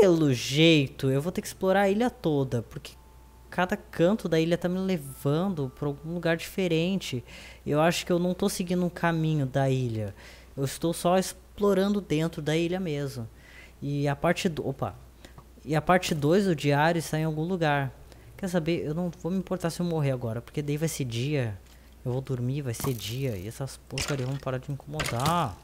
pelo jeito, eu vou ter que explorar a ilha toda, porque cada canto da ilha tá me levando para algum lugar diferente. Eu acho que eu não tô seguindo um caminho da ilha. Eu estou só explorando dentro da ilha mesmo. E a parte do, opa. E a parte 2 do diário está em algum lugar. Quer saber? Eu não vou me importar se eu morrer agora, porque daí vai ser dia. Eu vou dormir, vai ser dia e essas porcarias vão parar de me incomodar.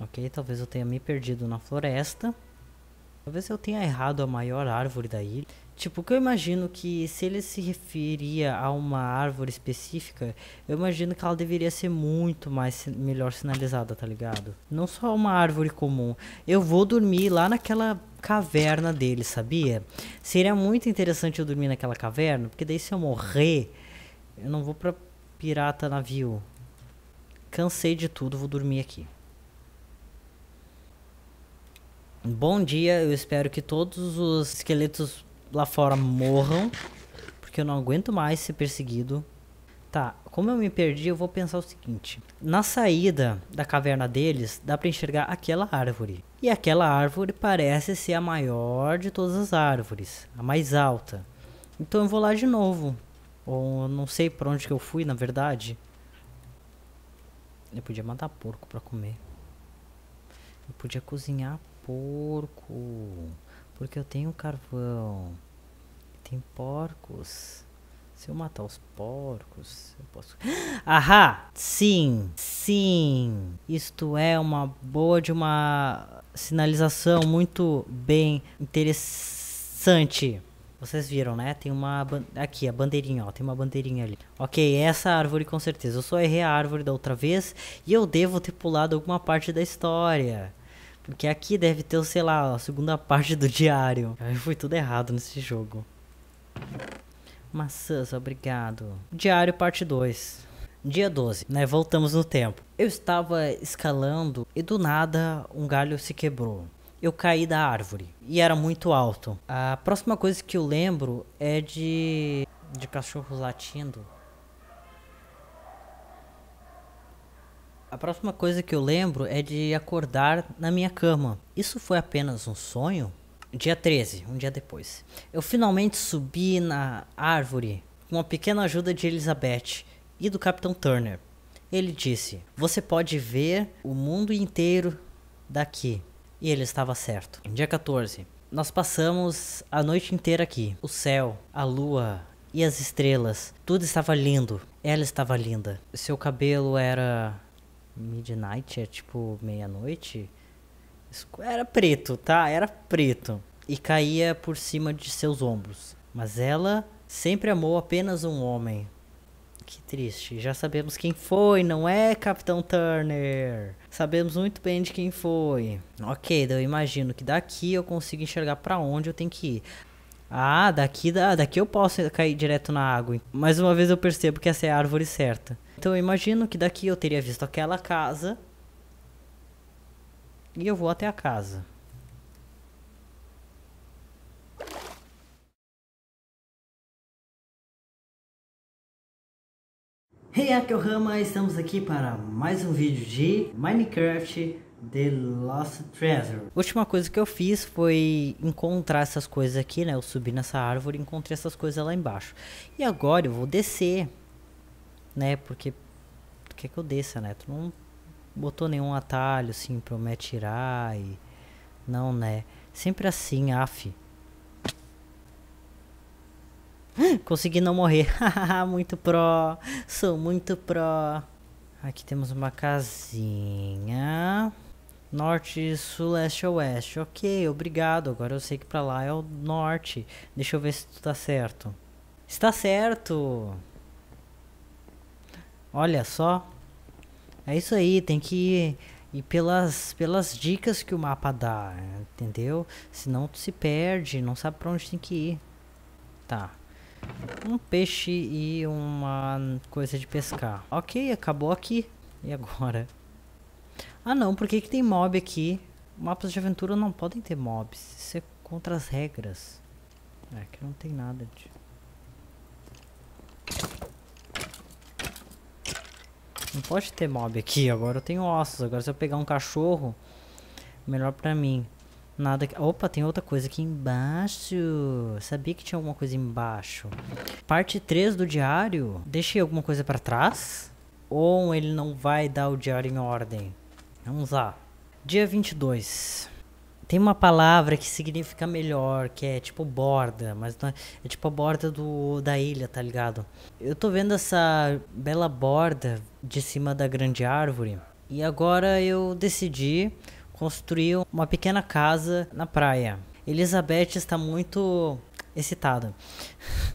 Ok, talvez eu tenha me perdido na floresta. Talvez eu tenha errado a maior árvore da ilha. Tipo, que eu imagino que se ele se referia a uma árvore específica, eu imagino que ela deveria ser muito mais melhor sinalizada, tá ligado? Não só uma árvore comum. Eu vou dormir lá naquela caverna dele, sabia? Seria muito interessante eu dormir naquela caverna, porque daí se eu morrer, eu não vou pra pirata navio. Cansei de tudo, vou dormir aqui. Bom dia, eu espero que todos os esqueletos lá fora morram, porque eu não aguento mais ser perseguido. Tá, como eu me perdi, eu vou pensar o seguinte. Na saída da caverna deles, dá para enxergar aquela árvore. E aquela árvore parece ser a maior de todas as árvores, a mais alta. Então eu vou lá de novo. Ou não sei por onde que eu fui, na verdade. Eu podia matar porco para comer. Eu podia cozinhar porco, porque eu tenho carvão. Tem porcos. Se eu matar os porcos, eu posso. Ahá! Sim! Sim! Isto é uma boa de uma sinalização muito bem interessante. Vocês viram, né? Tem uma. Aqui, a bandeirinha, ó. Tem uma bandeirinha ali. Ok, essa árvore com certeza. Eu só errei a árvore da outra vez e eu devo ter pulado alguma parte da história. Porque aqui deve ter, sei lá, a segunda parte do diário. foi tudo errado nesse jogo. Maçãs, obrigado. Diário parte 2. Dia 12, né? Voltamos no tempo. Eu estava escalando e do nada um galho se quebrou. Eu caí da árvore e era muito alto. A próxima coisa que eu lembro é de de cachorros latindo A próxima coisa que eu lembro é de acordar na minha cama. Isso foi apenas um sonho? Dia 13, um dia depois. Eu finalmente subi na árvore com uma pequena ajuda de Elizabeth e do Capitão Turner. Ele disse: Você pode ver o mundo inteiro daqui. E ele estava certo. Dia 14. Nós passamos a noite inteira aqui. O céu, a lua e as estrelas. Tudo estava lindo. Ela estava linda. Seu cabelo era midnight, é tipo meia-noite. Era preto, tá? Era preto. E caía por cima de seus ombros. Mas ela sempre amou apenas um homem. Que triste. Já sabemos quem foi, não é, Capitão Turner? Sabemos muito bem de quem foi. Ok, então eu imagino que daqui eu consigo enxergar para onde eu tenho que ir. Ah, daqui, daqui eu posso cair direto na água. Mais uma vez eu percebo que essa é a árvore certa. Então eu imagino que daqui eu teria visto aquela casa. E eu vou até a casa. Hey, aqui é o Rama, estamos aqui para mais um vídeo de Minecraft The Lost Treasure. A última coisa que eu fiz foi encontrar essas coisas aqui, né? Eu subi nessa árvore e encontrei essas coisas lá embaixo. E agora eu vou descer, né? Porque quer que eu desça, né? Tu não botou nenhum atalho, assim, pra eu me atirar e... Não, né? Sempre assim, af. Consegui não morrer. muito pró. Sou muito pró. Aqui temos uma casinha. Norte, sul, leste, oeste. Ok, obrigado. Agora eu sei que pra lá é o norte. Deixa eu ver se tu tá certo. Está certo! Olha só. É isso aí, tem que ir, ir pelas, pelas dicas que o mapa dá, entendeu? Senão tu se perde, não sabe pra onde tem que ir. Tá. Um peixe e uma coisa de pescar. Ok, acabou aqui. E agora? Ah não, por que, que tem mob aqui? Mapas de aventura não podem ter mobs. Isso é contra as regras. É, que não tem nada de... Não pode ter mob aqui, agora eu tenho ossos. Agora se eu pegar um cachorro, melhor pra mim. Nada que... Opa, tem outra coisa aqui embaixo. Sabia que tinha alguma coisa embaixo. Parte 3 do diário. Deixei alguma coisa pra trás? Ou ele não vai dar o diário em ordem? Vamos lá. Dia 22. Tem uma palavra que significa melhor, que é tipo borda, mas é, é, tipo a borda do, da ilha, tá ligado? Eu tô vendo essa bela borda de cima da grande árvore e agora eu decidi construir uma pequena casa na praia. Elizabeth está muito excitada.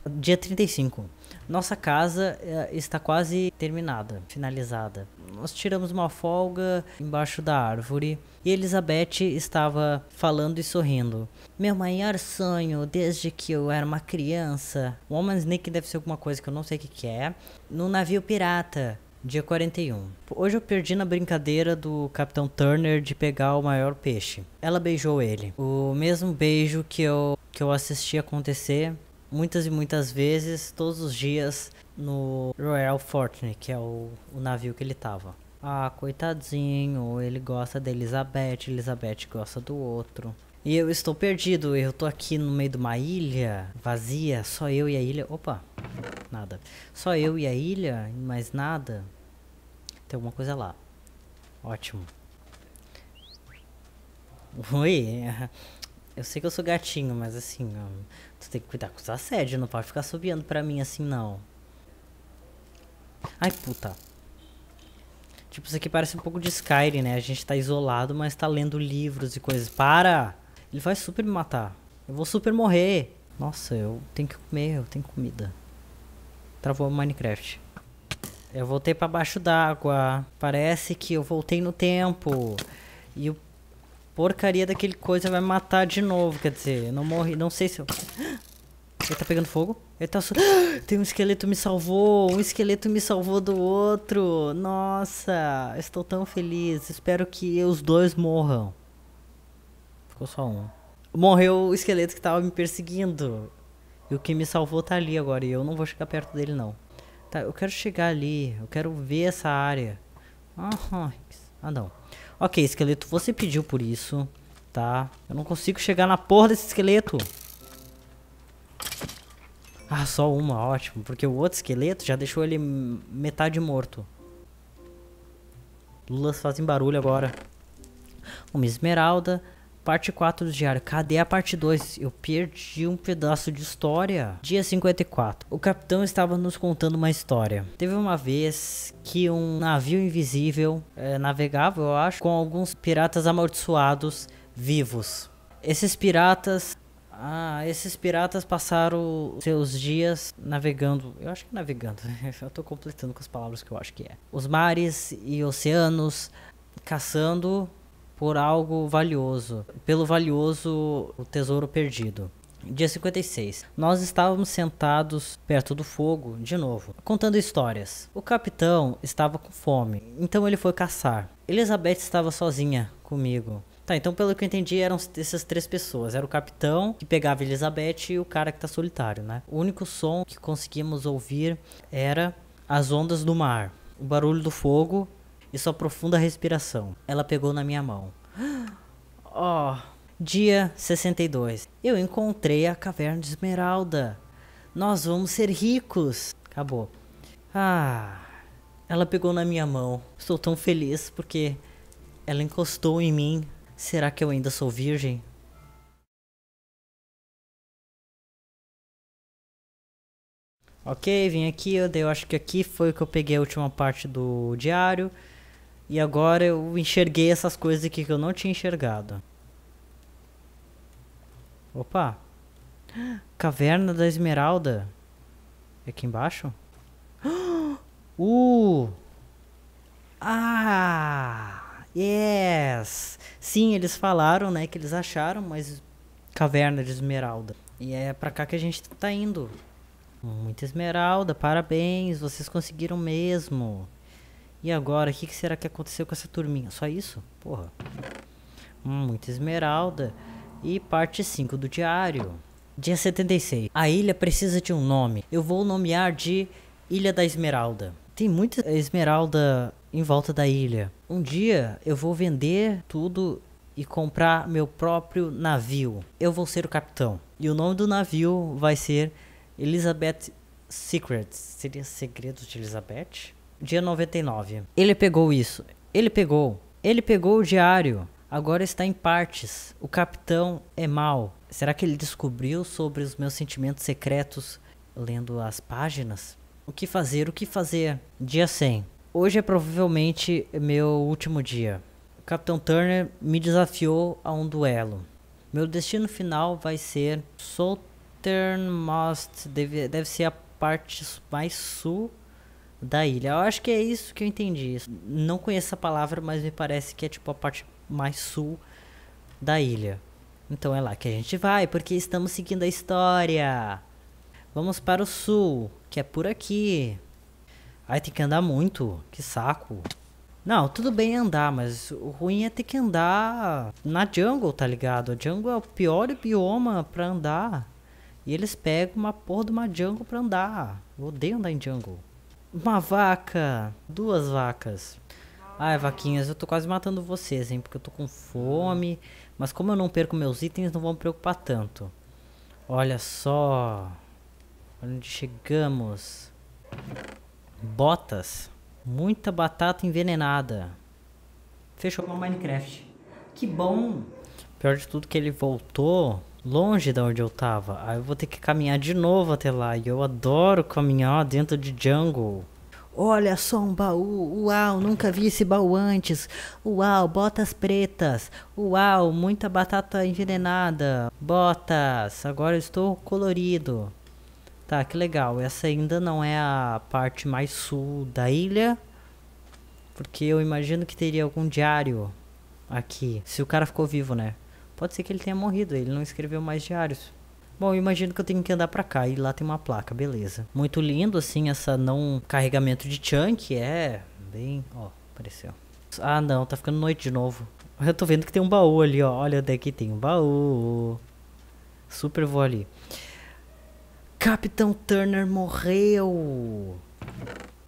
Dia 35. Nossa casa eh, está quase terminada, finalizada. Nós tiramos uma folga embaixo da árvore e Elizabeth estava falando e sorrindo. Meu maior sonho desde que eu era uma criança. Woman's Nick deve ser alguma coisa que eu não sei o que é. No navio pirata. Dia 41. Hoje eu perdi na brincadeira do Capitão Turner de pegar o maior peixe. Ela beijou ele. O mesmo beijo que eu, que eu assisti acontecer muitas e muitas vezes, todos os dias, no Royal Fortune, que é o, o navio que ele tava. Ah, coitadinho, ele gosta da Elizabeth, Elizabeth gosta do outro. E eu estou perdido, eu tô aqui no meio de uma ilha vazia, só eu e a ilha. Opa, nada. Só eu e a ilha, mais nada. Tem alguma coisa lá. Ótimo. Oi, eu sei que eu sou gatinho, mas assim, Tu tem que cuidar com os assédios, não pode ficar subindo pra mim assim, não. Ai, puta. Tipo, isso aqui parece um pouco de Skyrim, né? A gente tá isolado, mas tá lendo livros e coisas. Para! Ele vai super me matar. Eu vou super morrer. Nossa, eu tenho que comer, eu tenho comida. Travou o Minecraft. Eu voltei pra baixo d'água. Parece que eu voltei no tempo. E o porcaria daquele coisa vai matar de novo. Quer dizer, eu não morri. Não sei se eu. Ele tá pegando fogo? Ele tá. Tem um esqueleto me salvou! Um esqueleto me salvou do outro! Nossa! Estou tão feliz! Espero que os dois morram. Ficou só um. Morreu o esqueleto que tava me perseguindo. E o que me salvou tá ali agora. E eu não vou chegar perto dele, não. Tá, eu quero chegar ali. Eu quero ver essa área. ah não. Ok, esqueleto, você pediu por isso, tá? Eu não consigo chegar na porra desse esqueleto. Ah, só uma, ótimo. Porque o outro esqueleto já deixou ele metade morto. Lulas fazem barulho agora. Uma esmeralda, Parte 4 do diário. Cadê a parte 2? Eu perdi um pedaço de história. Dia 54. O capitão estava nos contando uma história. Teve uma vez que um navio invisível é, navegava, eu acho, com alguns piratas amaldiçoados vivos. Esses piratas ah, esses piratas passaram seus dias navegando. Eu acho que navegando. eu tô completando com as palavras que eu acho que é. Os mares e oceanos, caçando por algo valioso, pelo valioso o tesouro perdido. Dia 56. Nós estávamos sentados perto do fogo, de novo, contando histórias. O capitão estava com fome, então ele foi caçar. Elizabeth estava sozinha comigo. Tá, então pelo que eu entendi eram essas três pessoas. Era o capitão que pegava Elizabeth e o cara que tá solitário, né? O único som que conseguíamos ouvir era as ondas do mar, o barulho do fogo e sua profunda respiração. Ela pegou na minha mão. Oh, dia 62. Eu encontrei a caverna de esmeralda. Nós vamos ser ricos. Acabou. Ah. Ela pegou na minha mão. Estou tão feliz porque ela encostou em mim. Será que eu ainda sou virgem? Ok, vim aqui, eu, acho que aqui foi o que eu peguei a última parte do diário. E agora eu enxerguei essas coisas aqui que eu não tinha enxergado. Opa! Caverna da Esmeralda. É aqui embaixo? Uh! Ah! Yes! Sim, eles falaram, né, que eles acharam, mas caverna de esmeralda. E é pra cá que a gente tá indo. Muita esmeralda, parabéns, vocês conseguiram mesmo. E agora, o que, que será que aconteceu com essa turminha? Só isso? Porra. Muita esmeralda. E parte 5 do diário. Dia 76. A ilha precisa de um nome. Eu vou nomear de Ilha da Esmeralda. Tem muita esmeralda em volta da ilha. Um dia eu vou vender tudo e comprar meu próprio navio. Eu vou ser o capitão. E o nome do navio vai ser Elizabeth Secrets. Seria Segredos de Elizabeth? dia 99. Ele pegou isso. Ele pegou. Ele pegou o diário. Agora está em partes. O capitão é mau. Será que ele descobriu sobre os meus sentimentos secretos lendo as páginas? O que fazer? O que fazer? Dia 100. Hoje é provavelmente meu último dia. O Capitão Turner me desafiou a um duelo. Meu destino final vai ser Southernmost, deve, deve ser a parte mais sul da ilha. Eu acho que é isso que eu entendi. Não conheço a palavra, mas me parece que é tipo a parte mais sul da ilha. Então é lá que a gente vai, porque estamos seguindo a história. Vamos para o sul, que é por aqui. Ai, tem que andar muito. Que saco. Não, tudo bem andar, mas o ruim é ter que andar na jungle, tá ligado? A jungle é o pior bioma pra andar. E eles pegam uma porra de uma jungle pra andar. Eu odeio andar em jungle. Uma vaca. Duas vacas. Ai, vaquinhas, eu tô quase matando vocês, hein? Porque eu tô com fome. Mas como eu não perco meus itens, não vou me preocupar tanto. Olha só. Onde chegamos. Botas. Muita batata envenenada. Fechou com o Minecraft. Que bom. Pior de tudo que ele voltou longe da onde eu tava. Aí eu vou ter que caminhar de novo até lá. E eu adoro caminhar dentro de jungle. Olha só um baú. Uau, nunca vi esse baú antes. Uau, botas pretas. Uau, muita batata envenenada. Botas, agora eu estou colorido. Tá, que legal. Essa ainda não é a parte mais sul da ilha. Porque eu imagino que teria algum diário aqui. Se o cara ficou vivo, né? Pode ser que ele tenha morrido, ele não escreveu mais diários. Bom, imagino que eu tenho que andar para cá e lá tem uma placa, beleza. Muito lindo assim essa não carregamento de chunk, é bem, ó, apareceu. Ah, não, tá ficando noite de novo. Eu tô vendo que tem um baú ali, ó. Olha, daqui é tem um baú. Super vou ali. Capitão Turner morreu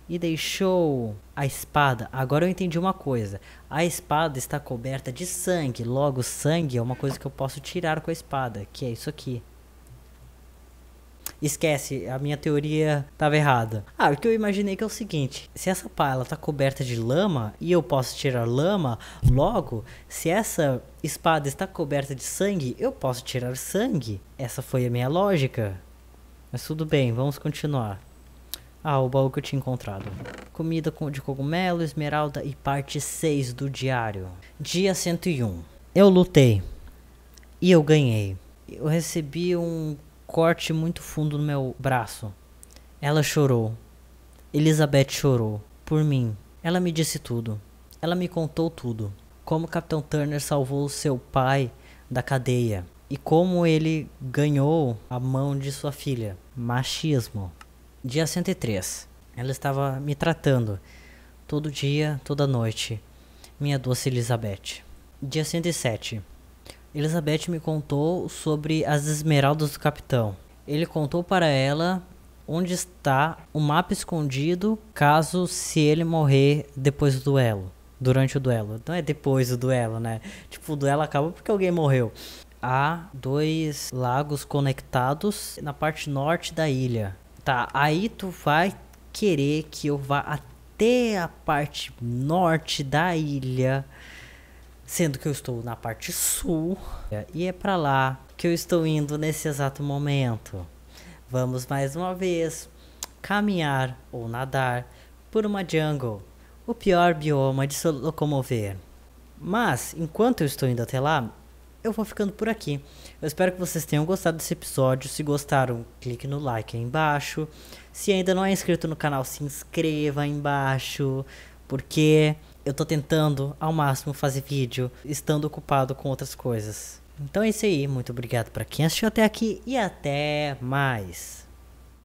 e deixou a espada. Agora eu entendi uma coisa. A espada está coberta de sangue. Logo, sangue é uma coisa que eu posso tirar com a espada, que é isso aqui. Esquece, a minha teoria estava errada. Ah, o que eu imaginei que é o seguinte: se essa pá está coberta de lama e eu posso tirar lama, logo, se essa espada está coberta de sangue, eu posso tirar sangue. Essa foi a minha lógica. Mas tudo bem, vamos continuar. Ah, o baú que eu tinha encontrado. Comida de cogumelo, esmeralda e parte 6 do diário. Dia 101. Eu lutei. E eu ganhei. Eu recebi um corte muito fundo no meu braço. Ela chorou. Elizabeth chorou. Por mim. Ela me disse tudo. Ela me contou tudo. Como o Capitão Turner salvou seu pai da cadeia. E como ele ganhou a mão de sua filha. Machismo dia 103. Ela estava me tratando todo dia, toda noite. Minha doce Elizabeth. Dia 107. Elizabeth me contou sobre as esmeraldas do capitão. Ele contou para ela onde está o mapa escondido caso se ele morrer depois do duelo, durante o duelo. Não é depois do duelo, né? Tipo, o duelo acaba porque alguém morreu. Há dois lagos conectados na parte norte da ilha. Tá, aí tu vai querer que eu vá até a parte norte da ilha, sendo que eu estou na parte sul, e é para lá que eu estou indo nesse exato momento. Vamos mais uma vez caminhar ou nadar por uma jungle, o pior bioma de se locomover. Mas enquanto eu estou indo até lá, eu vou ficando por aqui. Eu espero que vocês tenham gostado desse episódio. Se gostaram, clique no like aí embaixo. Se ainda não é inscrito no canal, se inscreva aí embaixo, porque eu tô tentando ao máximo fazer vídeo, estando ocupado com outras coisas. Então é isso aí, muito obrigado para quem assistiu até aqui e até mais.